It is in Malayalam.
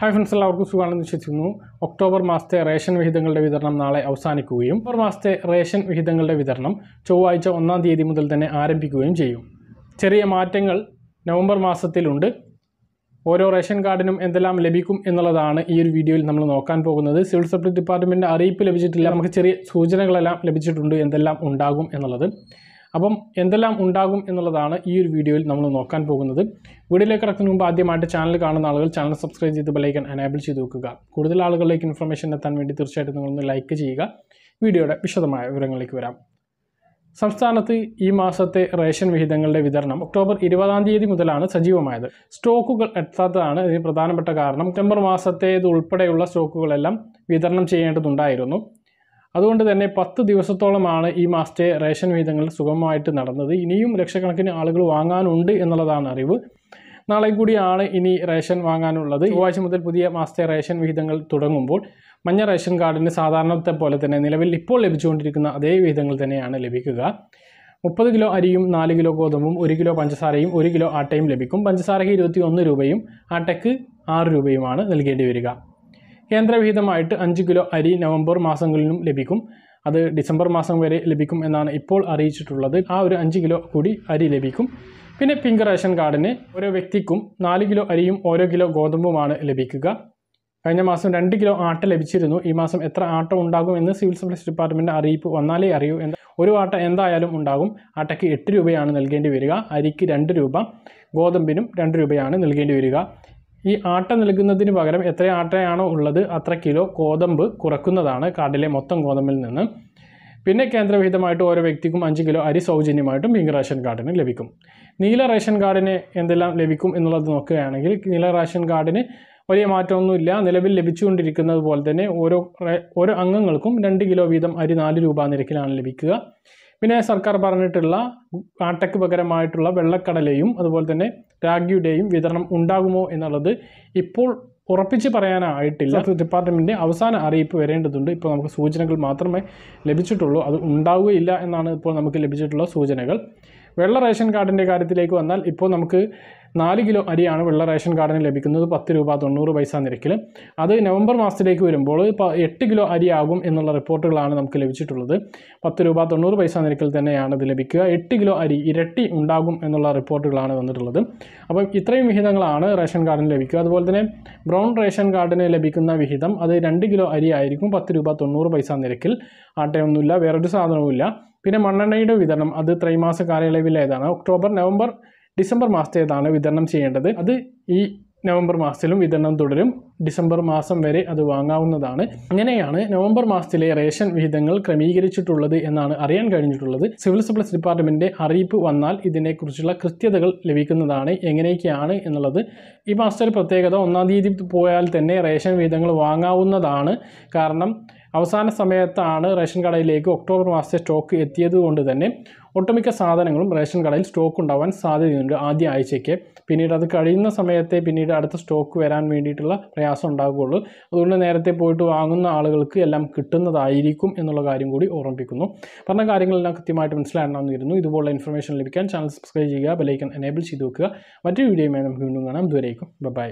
ഹായ് ഫ്രണ്ട്സ് എല്ലാവർക്കും സുഖമാണെന്ന് വിശ്വസിക്കുന്നു ഒക്ടോബർ മാസത്തെ റേഷൻ വിഹിതങ്ങളുടെ വിതരണം നാളെ അവസാനിക്കുകയും ഒക്ടോബർ മാസത്തെ റേഷൻ വിഹിതങ്ങളുടെ വിതരണം ചൊവ്വാഴ്ച ഒന്നാം തീയതി മുതൽ തന്നെ ആരംഭിക്കുകയും ചെയ്യും ചെറിയ മാറ്റങ്ങൾ നവംബർ മാസത്തിലുണ്ട് ഓരോ റേഷൻ കാർഡിനും എന്തെല്ലാം ലഭിക്കും എന്നുള്ളതാണ് ഈ ഒരു വീഡിയോയിൽ നമ്മൾ നോക്കാൻ പോകുന്നത് സിവിൽ സപ്ലൈ ഡിപ്പാർട്ട്മെൻറ്റ് അറിയിപ്പ് ലഭിച്ചിട്ടില്ല നമുക്ക് ചെറിയ സൂചനകളെല്ലാം ലഭിച്ചിട്ടുണ്ട് എന്തെല്ലാം ഉണ്ടാകും എന്നുള്ളത് അപ്പം എന്തെല്ലാം ഉണ്ടാകും എന്നുള്ളതാണ് ഈ ഒരു വീഡിയോയിൽ നമ്മൾ നോക്കാൻ പോകുന്നത് വീഡിയോയിലേക്ക് ഇറക്കുന്ന മുമ്പ് ആദ്യമായിട്ട് ചാനൽ കാണുന്ന ആളുകൾ ചാനൽ സബ്സ്ക്രൈബ് ചെയ്ത് ബലൈക്കൻ എനേബിൾ ചെയ്ത് വെക്കുക കൂടുതൽ ആളുകളിലേക്ക് ഇൻഫർമേഷൻ എത്താൻ വേണ്ടി തീർച്ചയായിട്ടും നിങ്ങളൊന്ന് ലൈക്ക് ചെയ്യുക വീഡിയോയുടെ വിശദമായ വിവരങ്ങളിലേക്ക് വരാം സംസ്ഥാനത്ത് ഈ മാസത്തെ റേഷൻ വിഹിതങ്ങളുടെ വിതരണം ഒക്ടോബർ ഇരുപതാം തീയതി മുതലാണ് സജീവമായത് സ്റ്റോക്കുകൾ എത്താത്തതാണ് ഇതിന് പ്രധാനപ്പെട്ട കാരണം സെപ്റ്റംബർ മാസത്തേത് ഉൾപ്പെടെയുള്ള സ്റ്റോക്കുകളെല്ലാം വിതരണം ചെയ്യേണ്ടതുണ്ടായിരുന്നു അതുകൊണ്ട് തന്നെ പത്ത് ദിവസത്തോളമാണ് ഈ മാസത്തെ റേഷൻ വിഹിതങ്ങൾ സുഗമമായിട്ട് നടന്നത് ഇനിയും ലക്ഷക്കണക്കിന് ആളുകൾ വാങ്ങാനുണ്ട് എന്നുള്ളതാണ് അറിവ് നാളെ കൂടിയാണ് ഇനി റേഷൻ വാങ്ങാനുള്ളത് ചൊവ്വാഴ്ച മുതൽ പുതിയ മാസത്തെ റേഷൻ വിഹിതങ്ങൾ തുടങ്ങുമ്പോൾ മഞ്ഞ റേഷൻ കാർഡിന് സാധാരണത്തെ പോലെ തന്നെ നിലവിൽ ഇപ്പോൾ ലഭിച്ചുകൊണ്ടിരിക്കുന്ന അതേ വിഹിതങ്ങൾ തന്നെയാണ് ലഭിക്കുക മുപ്പത് കിലോ അരിയും നാല് കിലോ ഗോതമ്പും ഒരു കിലോ പഞ്ചസാരയും ഒരു കിലോ ആട്ടയും ലഭിക്കും പഞ്ചസാരയ്ക്ക് ഇരുപത്തി ഒന്ന് രൂപയും ആട്ടയ്ക്ക് ആറ് രൂപയുമാണ് നൽകേണ്ടി വരിക കേന്ദ്രവിഹിതമായിട്ട് അഞ്ച് കിലോ അരി നവംബർ മാസങ്ങളിലും ലഭിക്കും അത് ഡിസംബർ മാസം വരെ ലഭിക്കും എന്നാണ് ഇപ്പോൾ അറിയിച്ചിട്ടുള്ളത് ആ ഒരു അഞ്ച് കിലോ കൂടി അരി ലഭിക്കും പിന്നെ പിങ്ക് റേഷൻ കാർഡിന് ഓരോ വ്യക്തിക്കും നാല് കിലോ അരിയും ഓരോ കിലോ ഗോതമ്പുമാണ് ലഭിക്കുക കഴിഞ്ഞ മാസം രണ്ട് കിലോ ആട്ട ലഭിച്ചിരുന്നു ഈ മാസം എത്ര ആട്ട എന്ന് സിവിൽ സപ്ലൈസ് ഡിപ്പാർട്ട്മെൻറ്റ് അറിയിപ്പ് വന്നാലേ അറിയൂ എന്താ ഒരു ആട്ട എന്തായാലും ഉണ്ടാകും ആട്ടയ്ക്ക് എട്ട് രൂപയാണ് നൽകേണ്ടി വരിക അരിക്ക് രണ്ട് രൂപ ഗോതമ്പിനും രണ്ട് രൂപയാണ് നൽകേണ്ടി വരിക ഈ ആട്ട നൽകുന്നതിന് പകരം എത്ര ആട്ടയാണോ ഉള്ളത് അത്ര കിലോ കോതമ്പ് കുറക്കുന്നതാണ് കാർഡിലെ മൊത്തം ഗോതമ്പിൽ നിന്ന് പിന്നെ കേന്ദ്രവിഹിതമായിട്ട് ഓരോ വ്യക്തിക്കും അഞ്ച് കിലോ അരി സൗജന്യമായിട്ടും പിങ്ക് റേഷൻ കാർഡിന് ലഭിക്കും നീല റേഷൻ കാർഡിന് എന്തെല്ലാം ലഭിക്കും എന്നുള്ളത് നോക്കുകയാണെങ്കിൽ നീല റേഷൻ കാർഡിന് വലിയ മാറ്റമൊന്നുമില്ല നിലവിൽ ലഭിച്ചുകൊണ്ടിരിക്കുന്നത് പോലെ തന്നെ ഓരോ ഓരോ അംഗങ്ങൾക്കും രണ്ട് കിലോ വീതം അരി നാല് രൂപ നിരക്കിലാണ് ലഭിക്കുക പിന്നെ സർക്കാർ പറഞ്ഞിട്ടുള്ള ആട്ടയ്ക്ക് പകരമായിട്ടുള്ള വെള്ളക്കടലയും അതുപോലെ തന്നെ രാഗിയുടെയും വിതരണം ഉണ്ടാകുമോ എന്നുള്ളത് ഇപ്പോൾ ഉറപ്പിച്ച് പറയാനായിട്ടില്ല ഡിപ്പാർട്ട്മെൻറ്റിൻ്റെ അവസാന അറിയിപ്പ് വരേണ്ടതുണ്ട് ഇപ്പോൾ നമുക്ക് സൂചനകൾ മാത്രമേ ലഭിച്ചിട്ടുള്ളൂ അത് ഉണ്ടാവുകയില്ല എന്നാണ് ഇപ്പോൾ നമുക്ക് ലഭിച്ചിട്ടുള്ള സൂചനകൾ വെള്ള റേഷൻ കാർഡിൻ്റെ കാര്യത്തിലേക്ക് വന്നാൽ ഇപ്പോൾ നമുക്ക് നാല് കിലോ അരിയാണ് വെള്ള റേഷൻ കാർഡിന് ലഭിക്കുന്നത് പത്ത് രൂപ തൊണ്ണൂറ് പൈസ നിരക്കിൽ അത് നവംബർ മാസത്തിലേക്ക് വരുമ്പോൾ എട്ട് കിലോ അരിയാകും എന്നുള്ള റിപ്പോർട്ടുകളാണ് നമുക്ക് ലഭിച്ചിട്ടുള്ളത് പത്ത് രൂപ തൊണ്ണൂറ് പൈസ നിരക്കിൽ തന്നെയാണ് ഇത് ലഭിക്കുക എട്ട് കിലോ അരി ഇരട്ടി ഉണ്ടാകും എന്നുള്ള റിപ്പോർട്ടുകളാണ് വന്നിട്ടുള്ളത് അപ്പം ഇത്രയും വിഹിതങ്ങളാണ് റേഷൻ കാർഡിന് ലഭിക്കുക അതുപോലെ തന്നെ ബ്രൗൺ റേഷൻ കാർഡിന് ലഭിക്കുന്ന വിഹിതം അത് രണ്ട് കിലോ അരി ആയിരിക്കും പത്ത് രൂപ തൊണ്ണൂറ് പൈസ നിരക്കിൽ ആട്ടയൊന്നുമില്ല വേറൊരു സാധനവുമില്ല പിന്നെ മണ്ണെണ്ണയുടെ വിതരണം അത് ത്രൈമാസ കാലയളവിലേതാണ് ഒക്ടോബർ നവംബർ ഡിസംബർ മാസത്തേതാണ് വിതരണം ചെയ്യേണ്ടത് അത് ഈ നവംബർ മാസത്തിലും വിതരണം തുടരും ഡിസംബർ മാസം വരെ അത് വാങ്ങാവുന്നതാണ് അങ്ങനെയാണ് നവംബർ മാസത്തിലെ റേഷൻ വിഹിതങ്ങൾ ക്രമീകരിച്ചിട്ടുള്ളത് എന്നാണ് അറിയാൻ കഴിഞ്ഞിട്ടുള്ളത് സിവിൽ സപ്ലൈസ് ഡിപ്പാർട്ട്മെൻറ്റിൻ്റെ അറിയിപ്പ് വന്നാൽ ഇതിനെക്കുറിച്ചുള്ള കൃത്യതകൾ ലഭിക്കുന്നതാണ് എങ്ങനെയൊക്കെയാണ് എന്നുള്ളത് ഈ മാസത്തെ പ്രത്യേകത ഒന്നാം തീയതി പോയാൽ തന്നെ റേഷൻ വിഹിതങ്ങൾ വാങ്ങാവുന്നതാണ് കാരണം അവസാന സമയത്താണ് റേഷൻ കടയിലേക്ക് ഒക്ടോബർ മാസത്തെ സ്റ്റോക്ക് എത്തിയത് കൊണ്ട് തന്നെ ഒട്ടുമിക്ക സാധനങ്ങളും റേഷൻ കടയിൽ സ്റ്റോക്ക് ഉണ്ടാവാൻ സാധ്യതയുണ്ട് ആദ്യ ആഴ്ചയ്ക്ക് പിന്നീട് അത് കഴിയുന്ന സമയത്തെ പിന്നീട് അടുത്ത സ്റ്റോക്ക് വരാൻ വേണ്ടിയിട്ടുള്ള പ്രയാസം ഉണ്ടാകുകയുള്ളൂ അതുകൊണ്ട് നേരത്തെ പോയിട്ട് വാങ്ങുന്ന ആളുകൾക്ക് എല്ലാം കിട്ടുന്നതായിരിക്കും എന്നുള്ള കാര്യം കൂടി ഓർമ്മിപ്പിക്കുന്നു പറഞ്ഞ കാര്യങ്ങളെല്ലാം കൃത്യമായിട്ട് മനസ്സിലാകണമെന്നിരുന്നു ഇതുപോലുള്ള ഇൻഫർമേഷൻ ലഭിക്കാൻ ചാനൽ സബ്സ്ക്രൈബ് ചെയ്യുക ബെലൈക്കൻ എനേബിൾ ചെയ്ത് വെക്കുക മറ്റൊരു വീഡിയോയുമായി നമുക്ക് വീണ്ടും കാണാം ഇതുവരേക്കും ബൈ